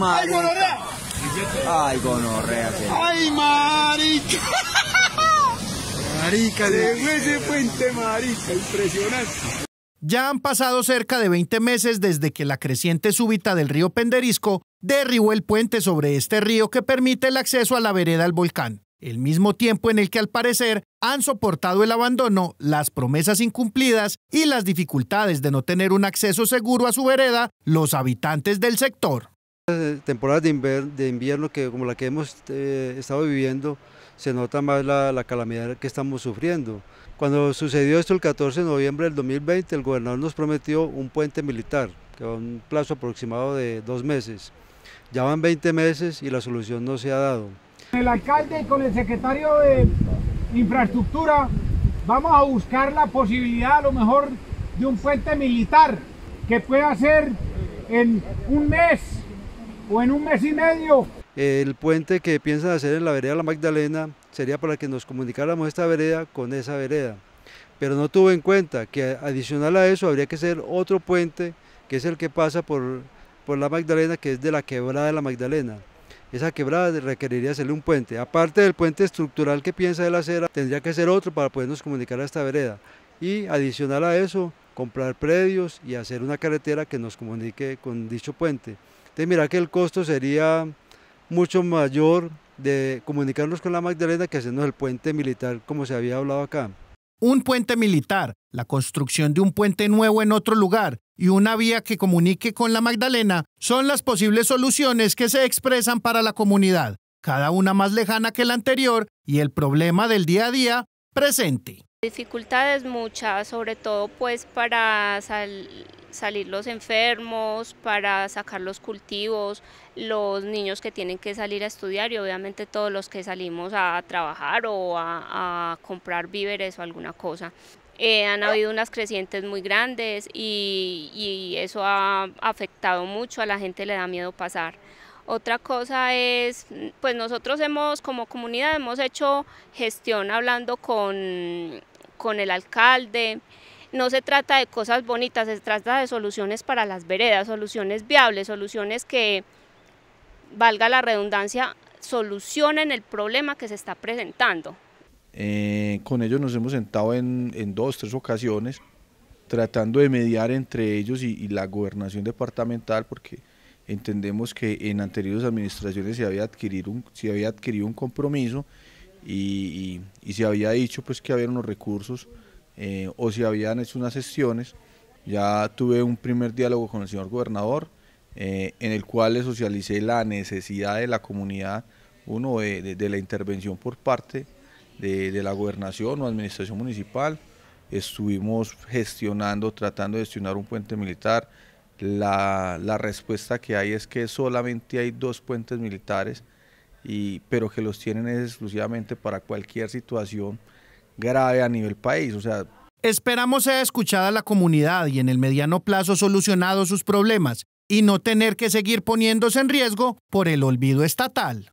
Ay, gonorrea. Ay, gonorrea. Ay, marica. Marica, de ese puente, marica, impresionante. Ya han pasado cerca de 20 meses desde que la creciente súbita del río Penderisco derribó el puente sobre este río que permite el acceso a la vereda al volcán, el mismo tiempo en el que al parecer han soportado el abandono, las promesas incumplidas y las dificultades de no tener un acceso seguro a su vereda los habitantes del sector temporadas de invierno, de invierno, como la que hemos eh, estado viviendo, se nota más la, calamidad que estamos sufriendo. Cuando sucedió esto el 14 de noviembre del 2020, el gobernador nos prometió un puente militar, que va a un plazo aproximado de dos meses. Ya van 20 meses y la solución no se ha dado. El alcalde y con el secretario de infraestructura vamos a buscar la posibilidad a lo mejor de un puente militar que pueda ser en un mes o en un mes y medio. El puente que piensan hacer en la vereda La Magdalena sería para que nos comunicáramos esta vereda con esa vereda. Pero no tuve en cuenta que adicional a eso habría que hacer otro puente, que es el que pasa por, por La Magdalena, que es de la quebrada de La Magdalena. Esa quebrada requeriría hacerle un puente. Aparte del puente estructural que piensa él hacer, tendría que ser otro para podernos comunicar a esta vereda. Y adicional a eso, comprar predios y hacer una carretera que nos comunique con dicho puente. Entonces mira que el costo sería mucho mayor de comunicarnos con la Magdalena que hacernos el puente militar como se había hablado acá. Un puente militar, la construcción de un puente nuevo en otro lugar y una vía que comunique con la Magdalena son las posibles soluciones que se expresan para la comunidad, cada una más lejana que la anterior y el problema del día a día presente. Dificultades muchas, sobre todo pues para salir salir los enfermos, para sacar los cultivos, los niños que tienen que salir a estudiar y obviamente todos los que salimos a trabajar o a, comprar víveres o alguna cosa. Eh, han habido unas crecientes muy grandes y, eso ha afectado mucho, a la gente le da miedo pasar. Otra cosa es, pues nosotros hemos como comunidad hemos hecho gestión hablando con, con el alcalde, no se trata de cosas bonitas, se trata de soluciones para las veredas, soluciones viables, soluciones que, valga la redundancia, solucionen el problema que se está presentando. Eh, con ellos nos hemos sentado en, dos, tres ocasiones, tratando de mediar entre ellos y, la gobernación departamental, porque entendemos que en anteriores administraciones se había adquirido un, había adquirido un compromiso y, se había dicho pues, que había unos recursos eh, o si habían hecho unas sesiones. Ya tuve un primer diálogo con el señor gobernador, eh, en el cual le socialicé la necesidad de la comunidad, uno, de, la intervención por parte de, la gobernación o administración municipal. Estuvimos gestionando, tratando de gestionar un puente militar. La, respuesta que hay es que solamente hay dos puentes militares, pero que los tienen exclusivamente para cualquier situación grave a nivel país. sea, Esperamos sea escuchada la comunidad y en el mediano plazo solucionados sus problemas y no tener que seguir poniéndose en riesgo por el olvido estatal.